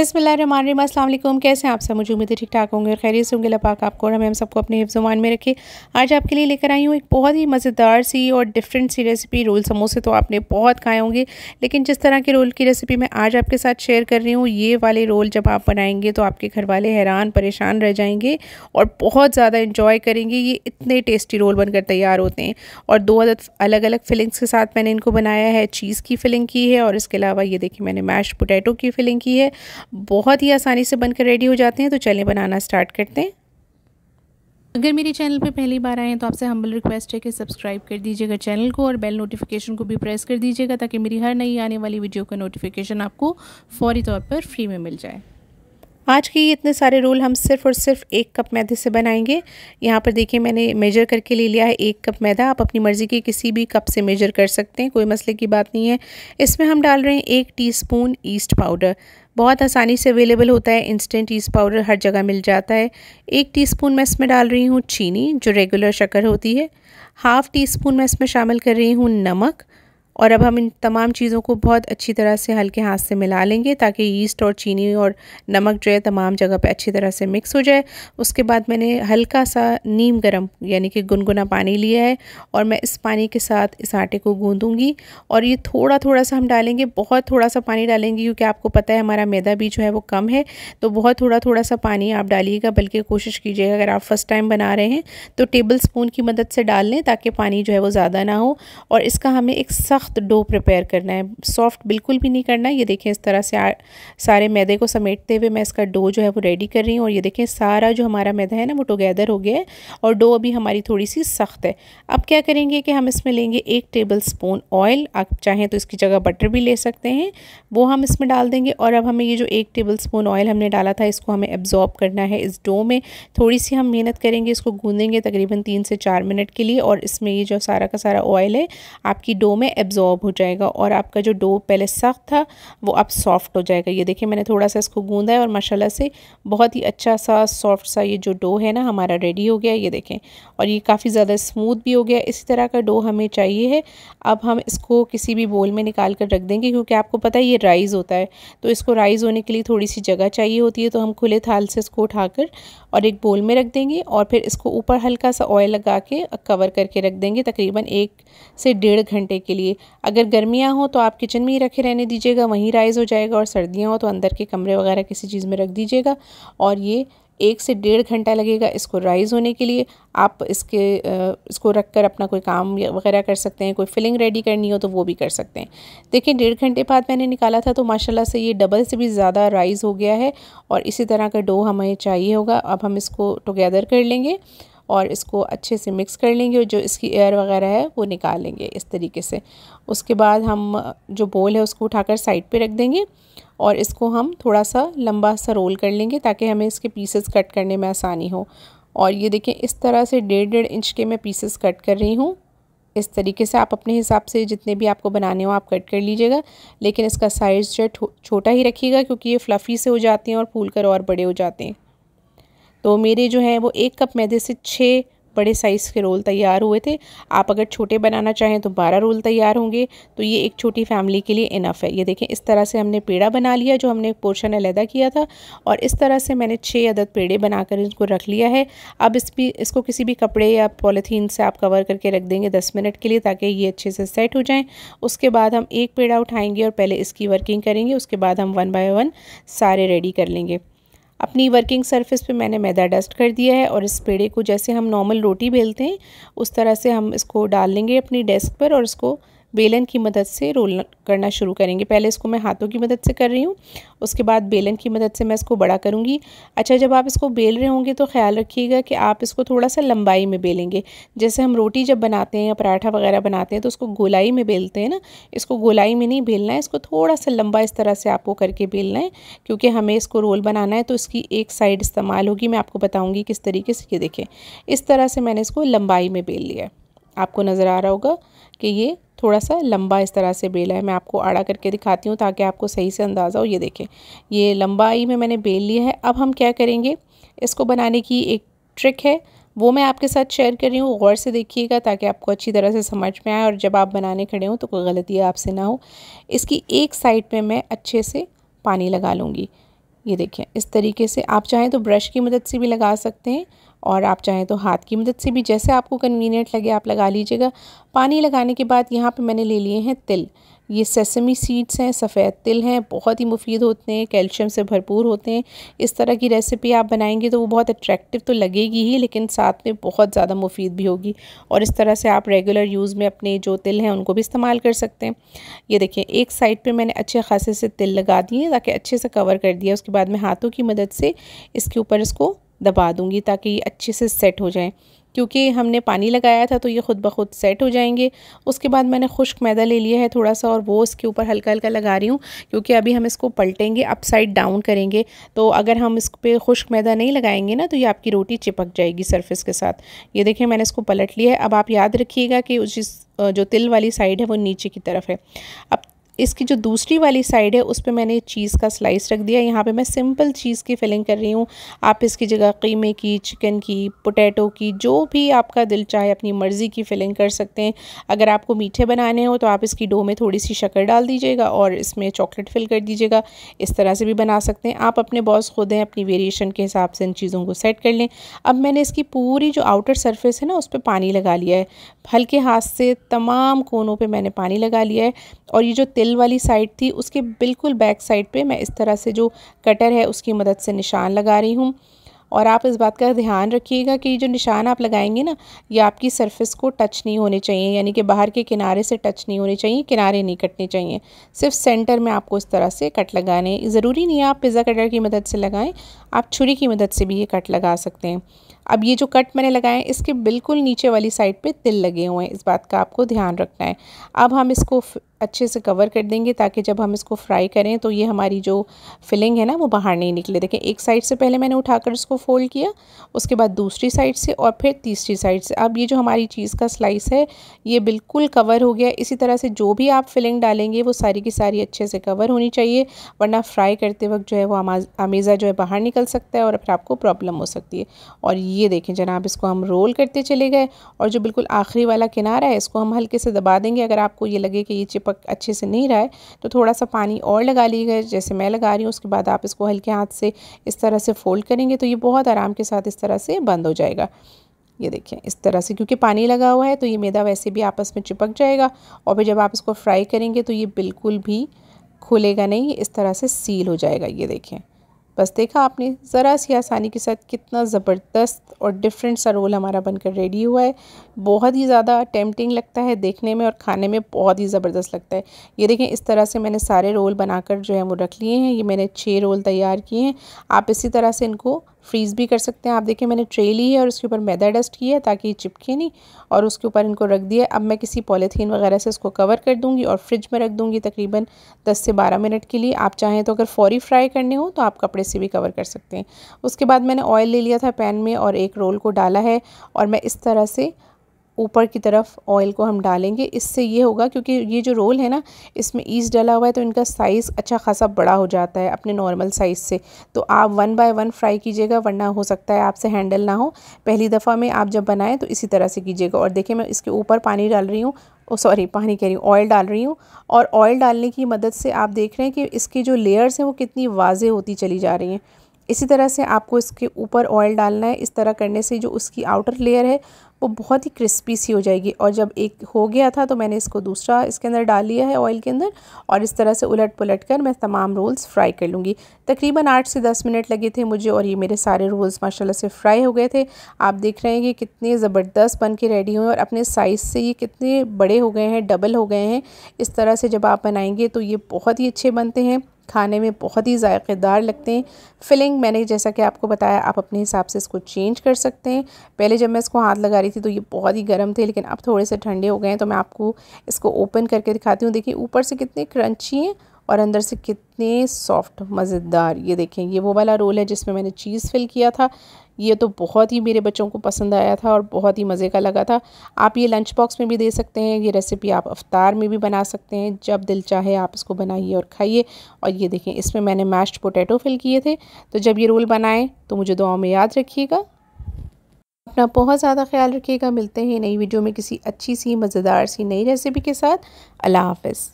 बिसमीम अल्लाम कैसे हैं आप सब मुझे उम्मीद है ठीक ठाक होंगे और खैरियत से होंगे लपाक आपको और हमें हम सबको अपने हिफुमान में रखे आज आपके लिए लेकर आई हूँ एक बहुत ही मज़ेदार सी और डिफरेंट सी रेसिपी रोल समोसे तो आपने बहुत खाए होंगे लेकिन जिस तरह के रोल की रेसिपी मैं आज आपके साथ शेयर कर रही हूँ ये वाले रोल जब आप बनाएंगे तो आपके घर वाले हैरान परेशान रह जाएंगे और बहुत ज़्यादा इन्जॉय करेंगे ये इतने टेस्टी रोल बनकर तैयार होते हैं और दो अलग अलग फिलिंग्स के साथ मैंने इनको बनाया है चीज़ की फिलिंग की है और इसके अलावा ये देखिए मैंने मैश पोटैटो की फिलिंग की है बहुत ही आसानी से बनकर रेडी हो जाते हैं तो चलें बनाना स्टार्ट करते हैं अगर मेरे चैनल पर पहली बार आए हैं तो आपसे हम्बल रिक्वेस्ट है कि सब्सक्राइब कर दीजिएगा चैनल को और बेल नोटिफिकेशन को भी प्रेस कर दीजिएगा ताकि मेरी हर नई आने वाली वीडियो का नोटिफिकेशन आपको फौरी तौर पर फ्री में मिल जाए आज के इतने सारे रोल हम सिर्फ और सिर्फ एक कप मैदे से बनाएंगे यहाँ पर देखिए मैंने मेजर करके ले लिया है एक कप मैदा आप अपनी मर्ज़ी के किसी भी कप से मेजर कर सकते हैं कोई मसले की बात नहीं है इसमें हम डाल रहे हैं एक स्पून ईस्ट पाउडर बहुत आसानी से अवेलेबल होता है इंस्टेंट ईस्ट पाउडर हर जगह मिल जाता है एक टीस्पून मैं इसमें डाल रही हूँ चीनी जो रेगुलर शक्कर होती है हाफ़ टी स्पून मैं इसमें शामिल कर रही हूँ नमक और अब हम इन तमाम चीज़ों को बहुत अच्छी तरह से हल्के हाथ से मिला लेंगे ताकि ईस्ट और चीनी और नमक जो है तमाम जगह पे अच्छी तरह से मिक्स हो जाए उसके बाद मैंने हल्का सा नीम गरम यानी कि गुनगुना पानी लिया है और मैं इस पानी के साथ इस आटे को गूँदूँगी और ये थोड़ा थोड़ा सा हम डालेंगे बहुत थोड़ा सा पानी डालेंगे क्योंकि आपको पता है हमारा मैदा भी जो है वो कम है तो बहुत थोड़ा थोड़ा सा पानी आप डालिएगा बल्कि कोशिश कीजिएगा अगर आप फर्स्ट टाइम बना रहे हैं तो टेबल स्पून की मदद से डाल लें ताकि पानी जो है वो ज़्यादा ना हो और इसका हमें एक सख्त सॉफ्ट डो प्रिपेयर करना है सॉफ्ट बिल्कुल भी नहीं करना है ये देखें इस तरह से आ, सारे मैदे को समेटते हुए मैं इसका डो जो है वो रेडी कर रही हूँ और ये देखें सारा जो हमारा मैदा है ना वो टुगेदर हो गया है और डो अभी हमारी थोड़ी सी सख्त है अब क्या करेंगे कि हम इसमें लेंगे एक टेबल स्पून ऑयल आप चाहें तो इसकी जगह बटर भी ले सकते हैं वो हम इसमें डाल देंगे और अब हमें ये जो एक टेबल स्पून ऑयल हमने डाला था इसको हमें एब्जॉर्ब करना है इस डो में थोड़ी सी हम मेहनत करेंगे इसको गूंदेंगे तकरीबन तीन से चार मिनट के लिए और इसमें ये जो सारा का सारा ऑयल है आपकी डो में एब्जॉर्ब डिज़ोल्व हो जाएगा और आपका जो डो पहले सख्त था वो अब सॉफ्ट हो जाएगा ये देखिए मैंने थोड़ा सा इसको गूंदा है और माशाल्लाह से बहुत ही अच्छा सा सॉफ्ट सा ये जो डो है ना हमारा रेडी हो गया ये देखें और ये काफ़ी ज़्यादा स्मूथ भी हो गया इसी तरह का डो हमें चाहिए है अब हम इसको किसी भी बोल में निकाल कर रख देंगे क्योंकि आपको पता है ये राइज़ होता है तो इसको राइज़ होने के लिए थोड़ी सी जगह चाहिए होती है तो हम खुले थाल से इसको उठाकर और एक बोल में रख देंगे और फिर इसको ऊपर हल्का सा ऑयल लगा के कवर करके रख देंगे तकरीबन एक से डेढ़ घंटे के लिए अगर गर्मियाँ हो तो आप किचन में ही रखे रहने दीजिएगा वहीं राइज़ हो जाएगा और सर्दियाँ हो तो अंदर के कमरे वगैरह किसी चीज़ में रख दीजिएगा और ये एक से डेढ़ घंटा लगेगा इसको राइज़ होने के लिए आप इसके इसको रख कर अपना कोई काम वगैरह कर सकते हैं कोई फिलिंग रेडी करनी हो तो वो भी कर सकते हैं देखिए डेढ़ घंटे बाद मैंने निकाला था तो माशाल्लाह से ये डबल से भी ज़्यादा राइज़ हो गया है और इसी तरह का डो हमें चाहिए होगा अब हम इसको टुगेदर कर लेंगे और इसको अच्छे से मिक्स कर लेंगे और जो इसकी एयर वगैरह है वो निकाल लेंगे इस तरीके से उसके बाद हम जो बोल है उसको उठाकर साइड पे रख देंगे और इसको हम थोड़ा सा लंबा सा रोल कर लेंगे ताकि हमें इसके पीसेस कट करने में आसानी हो और ये देखें इस तरह से डेढ़ डेढ़ इंच के मैं पीसेस कट कर रही हूँ इस तरीके से आप अपने हिसाब से जितने भी आपको बनाने हो आप कट कर लीजिएगा लेकिन इसका साइज़ जो है छोटा ही रखिएगा क्योंकि ये फ्लफ़ी से हो जाते हैं और फूल कर और बड़े हो जाते हैं तो मेरे जो हैं वो एक कप मैदे से छः बड़े साइज़ के रोल तैयार हुए थे आप अगर छोटे बनाना चाहें तो बारह रोल तैयार होंगे तो ये एक छोटी फैमिली के लिए इनफ है ये देखें इस तरह से हमने पेड़ा बना लिया जो हमने पोर्शन अलहदा किया था और इस तरह से मैंने छः अदद पेड़े बनाकर इनको रख लिया है अब इस भी इसको किसी भी कपड़े या पॉलीथीन से आप कवर करके रख देंगे दस मिनट के लिए ताकि ये अच्छे से सेट हो जाएँ उसके बाद हम एक पेड़ा उठाएँगे और पहले इसकी वर्किंग करेंगे उसके बाद हम वन बाय वन सारे रेडी कर लेंगे अपनी वर्किंग सरफेस पे मैंने मैदा डस्ट कर दिया है और इस पेड़े को जैसे हम नॉर्मल रोटी बेलते हैं उस तरह से हम इसको डाल लेंगे अपनी डेस्क पर और इसको बेलन की मदद से रोल करना शुरू करेंगे पहले इसको मैं हाथों की मदद से कर रही हूँ उसके बाद बेलन की मदद से मैं इसको बड़ा करूँगी अच्छा जब आप इसको बेल रहे होंगे तो ख्याल रखिएगा कि आप इसको थोड़ा सा लंबाई में बेलेंगे जैसे हम रोटी जब बनाते हैं या पराठा वगैरह बनाते हैं तो उसको गोलाई में बेलते हैं ना इसको गोलाई में नहीं बेलना है इसको थोड़ा सा लंबा इस तरह से आपको करके बेलना है क्योंकि हमें इसको रोल बनाना है तो इसकी एक साइड इस्तेमाल होगी मैं आपको बताऊँगी किस तरीके से ये देखें इस तरह से मैंने इसको लंबाई में बेल लिया आपको नज़र आ रहा होगा कि ये थोड़ा सा लंबा इस तरह से बेला है मैं आपको आड़ा करके दिखाती हूँ ताकि आपको सही से अंदाज़ा हो ये देखें ये लंबाई में मैंने बेल लिया है अब हम क्या करेंगे इसको बनाने की एक ट्रिक है वो मैं आपके साथ शेयर कर रही हूँ गौर से देखिएगा ताकि आपको अच्छी तरह से समझ में आए और जब आप बनाने खड़े हों तो कोई गलती आपसे ना हो इसकी एक साइड पर मैं अच्छे से पानी लगा लूँगी ये देखिए इस तरीके से आप चाहें तो ब्रश की मदद से भी लगा सकते हैं और आप चाहें तो हाथ की मदद से भी जैसे आपको कन्वीनियंट लगे आप लगा लीजिएगा पानी लगाने के बाद यहाँ पे मैंने ले लिए हैं तिल ये सेसमी सीड्स हैं सफ़ेद तिल हैं बहुत ही मुफीद होते हैं कैल्शियम से भरपूर होते हैं इस तरह की रेसिपी आप बनाएंगे तो वो बहुत अट्रैक्टिव तो लगेगी ही लेकिन साथ में बहुत ज़्यादा मुफीद भी होगी और इस तरह से आप रेगुलर यूज़ में अपने जो तिल हैं उनको भी इस्तेमाल कर सकते हैं ये देखिए एक साइड पर मैंने अच्छे खासे से तिल लगा दिए ताकि अच्छे से कवर कर दिया उसके बाद मैं हाथों की मदद से इसके ऊपर इसको दबा दूँगी ताकि ये अच्छे से सेट हो जाए क्योंकि हमने पानी लगाया था तो ये ख़ुद ब खुद सेट हो जाएंगे उसके बाद मैंने खुश्क मैदा ले लिया है थोड़ा सा और वो इसके ऊपर हल्का हल्का लगा रही हूँ क्योंकि अभी हम इसको पलटेंगे अप साइड डाउन करेंगे तो अगर हम इस पर खुश्क मैदा नहीं लगाएंगे ना तो ये आपकी रोटी चिपक जाएगी सरफेस के साथ ये देखिए मैंने इसको पलट लिया है अब आप याद रखिएगा कि उस जो तिल वाली साइड है वो नीचे की तरफ है अब इसकी जो दूसरी वाली साइड है उस पर मैंने चीज़ का स्लाइस रख दिया यहाँ पे मैं सिंपल चीज़ की फिलिंग कर रही हूँ आप इसकी जगह कीमे की चिकन की पोटैटो की जो भी आपका दिल चाहे अपनी मर्ज़ी की फिलिंग कर सकते हैं अगर आपको मीठे बनाने हो तो आप इसकी डो में थोड़ी सी शक्कर डाल दीजिएगा और इसमें चॉकलेट फिल कर दीजिएगा इस तरह से भी बना सकते हैं आप अपने बॉस खुद हैं अपनी वेरिएशन के हिसाब से इन चीज़ों को सेट कर लें अब मैंने इसकी पूरी जो आउटर सर्फेस है ना उस पर पानी लगा लिया है हल्के हाथ से तमाम कोनों पर मैंने पानी लगा लिया है और ये जो तिल वाली साइड थी उसके बिल्कुल बैक साइड पे मैं इस तरह से जो कटर है उसकी मदद से निशान लगा रही हूँ और आप इस बात का ध्यान रखिएगा कि जो निशान आप लगाएंगे ना ये आपकी सरफेस को टच नहीं होने चाहिए यानी कि बाहर के किनारे से टच नहीं होने चाहिए किनारे नहीं कटने चाहिए सिर्फ सेंटर में आपको इस तरह से कट लगाने ज़रूरी नहीं है आप पिज़्ज़ा कटर की मदद से लगाएं आप छुरी की मदद से भी ये कट लगा सकते हैं अब ये जो कट मैंने लगाए हैं इसके बिल्कुल नीचे वाली साइड पर तिल लगे हुए हैं इस बात का आपको ध्यान रखना है अब हम इसको अच्छे से कवर कर देंगे ताकि जब हम इसको फ्राई करें तो ये हमारी जो फिलिंग है ना वो बाहर नहीं निकले देखें एक साइड से पहले मैंने उठाकर इसको फोल्ड किया उसके बाद दूसरी साइड से और फिर तीसरी साइड से अब ये जो हमारी चीज़ का स्लाइस है ये बिल्कुल कवर हो गया इसी तरह से जो भी आप फिलिंग डालेंगे वो सारी की सारी अच्छे से कवर होनी चाहिए वरना फ्राई करते वक्त जो है वो आमेज़ा जो है बाहर निकल सकता है और फिर आपको प्रॉब्लम हो सकती है और ये देखें जनाब इसको हम रोल करते चले गए और जो बिल्कुल आखिरी वाला किनारा है इसको हम हल्के से दबा देंगे अगर आपको ये लगे कि ये चिप पक अच्छे से नहीं रहा है तो थोड़ा सा पानी और लगा लीजिएगा जैसे मैं लगा रही हूँ उसके बाद आप इसको हल्के हाथ से इस तरह से फोल्ड करेंगे तो ये बहुत आराम के साथ इस तरह से बंद हो जाएगा ये देखें इस तरह से क्योंकि पानी लगा हुआ है तो ये मैदा वैसे भी आपस में चिपक जाएगा और फिर जब आप इसको फ्राई करेंगे तो ये बिल्कुल भी खुलेगा नहीं इस तरह से सील हो जाएगा ये देखें बस देखा आपने ज़रा सी आसानी के साथ कितना ज़बरदस्त और डिफरेंट सा रोल हमारा बनकर रेडी हुआ है बहुत ही ज़्यादा टेम्पटिंग लगता है देखने में और खाने में बहुत ही ज़बरदस्त लगता है ये देखें इस तरह से मैंने सारे रोल बनाकर जो है वो रख लिए हैं ये मैंने छः रोल तैयार किए हैं आप इसी तरह से इनको फ्रीज़ भी कर सकते हैं आप देखिए मैंने ट्रे ली है और उसके ऊपर मैदा डस्ट किया है ताकि ये चिपके नहीं और उसके ऊपर इनको रख दिया अब मैं किसी पॉलीथीन वगैरह से इसको कवर कर दूँगी और फ्रिज में रख दूंगी तकरीबन दस से बारह मिनट के लिए आप चाहें तो अगर फौरी फ्राई करने हो तो आप कपड़े से भी कवर कर सकते हैं उसके बाद मैंने ऑयल ले लिया था पैन में और एक रोल को डाला है और मैं इस तरह से ऊपर की तरफ ऑयल को हम डालेंगे इससे ये होगा क्योंकि ये जो रोल है ना इसमें ईस डला हुआ है तो इनका साइज़ अच्छा खासा बड़ा हो जाता है अपने नॉर्मल साइज़ से तो आप वन बाय वन फ्राई कीजिएगा वरना हो सकता है आपसे हैंडल ना हो पहली दफ़ा में आप जब बनाएं तो इसी तरह से कीजिएगा और देखिए मैं इसके ऊपर पानी डाल रही हूँ ओ सॉरी पानी कह रही हूँ ऑयल डाल रही हूँ और ऑयल डालने की मदद से आप देख रहे हैं कि इसकी जो लेयर्स हैं वो कितनी वाजे होती चली जा रही हैं इसी तरह से आपको इसके ऊपर ऑयल डालना है इस तरह करने से जो उसकी आउटर लेयर है वो बहुत ही क्रिस्पी सी हो जाएगी और जब एक हो गया था तो मैंने इसको दूसरा इसके अंदर डाल लिया है ऑयल के अंदर और इस तरह से उलट पुलट कर मैं तमाम रोल्स फ्राई कर लूँगी तकरीबन आठ से दस मिनट लगे थे मुझे और ये मेरे सारे रोल्स माशाल्लाह से फ्राई हो गए थे आप देख रहे हैं कि कितने ज़बरदस्त बन के रेडी हुए और अपने साइज़ से ये कितने बड़े हो गए हैं डबल हो गए हैं इस तरह से जब आप बनाएंगे तो ये बहुत ही अच्छे बनते हैं खाने में बहुत ही ज़ायक़ेदार लगते हैं फिलिंग मैंने जैसा कि आपको बताया आप अपने हिसाब से इसको चेंज कर सकते हैं पहले जब मैं इसको हाथ लगा रही थी तो ये बहुत ही गर्म थे लेकिन अब थोड़े से ठंडे हो गए हैं तो मैं आपको इसको ओपन करके दिखाती हूँ देखिए ऊपर से कितने क्रंची हैं और अंदर से कितने सॉफ्ट मज़ेदार ये देखें ये वो वाला रोल है जिसमें मैंने चीज़ फिल किया था ये तो बहुत ही मेरे बच्चों को पसंद आया था और बहुत ही मज़े का लगा था आप ये लंच बॉक्स में भी दे सकते हैं ये रेसिपी आप अफ्तार में भी बना सकते हैं जब दिल चाहे आप इसको बनाइए और खाइए और ये देखें इसमें मैंने मैश्ड पोटैटो फिल किए थे तो जब ये रोल बनाएँ तो मुझे दुआओं में याद रखिएगा अपना बहुत ज़्यादा ख्याल रखिएगा मिलते हैं नई वीडियो में किसी अच्छी सी मज़ेदार सी नई रेसिपी के साथ अल्लाह हाफिज़